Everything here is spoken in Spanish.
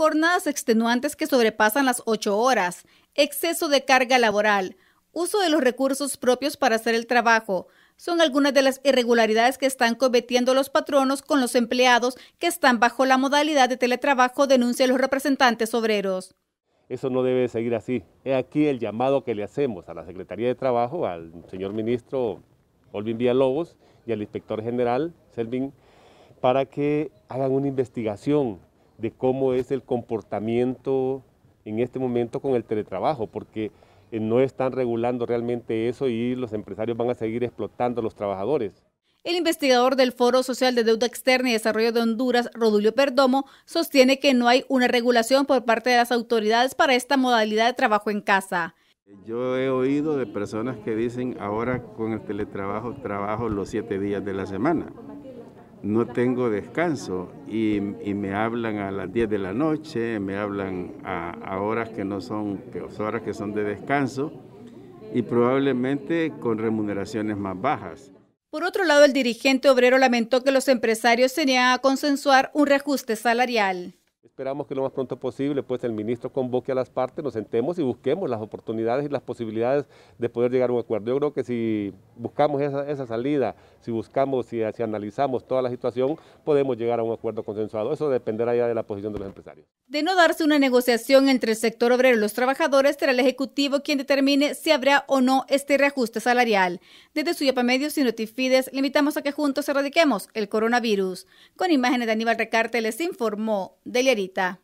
jornadas extenuantes que sobrepasan las ocho horas, exceso de carga laboral, uso de los recursos propios para hacer el trabajo, son algunas de las irregularidades que están cometiendo los patronos con los empleados que están bajo la modalidad de teletrabajo, denuncian los representantes obreros. Eso no debe seguir así. He aquí el llamado que le hacemos a la Secretaría de Trabajo, al señor ministro Olvin Villalobos y al inspector general Selvin, para que hagan una investigación de cómo es el comportamiento en este momento con el teletrabajo, porque eh, no están regulando realmente eso y los empresarios van a seguir explotando a los trabajadores. El investigador del Foro Social de Deuda Externa y Desarrollo de Honduras, Rodulio Perdomo, sostiene que no hay una regulación por parte de las autoridades para esta modalidad de trabajo en casa. Yo he oído de personas que dicen ahora con el teletrabajo trabajo los siete días de la semana no tengo descanso y, me hablan a las 10 de la noche, me hablan a, horas que no son, que, horas que son de descanso y probablemente con remuneraciones más bajas. Por otro lado, el dirigente obrero lamentó que los empresarios tenían a consensuar un reajuste salarial. Esperamos que lo más pronto posible, pues el ministro convoque a las partes, nos sentemos y busquemos las oportunidades y las posibilidades de poder llegar a un acuerdo. Yo creo que si buscamos esa, salida, si buscamos, si, si, analizamos toda la situación, podemos llegar a un acuerdo consensuado. Eso dependerá ya de la posición de los empresarios. De no darse una negociación entre el sector obrero y los trabajadores, será el Ejecutivo quien determine si habrá o no este reajuste salarial. Desde Suyapa Medios y Notifides, le invitamos a que juntos erradiquemos el coronavirus. Con imágenes de Aníbal Recarte les informó del. Querida.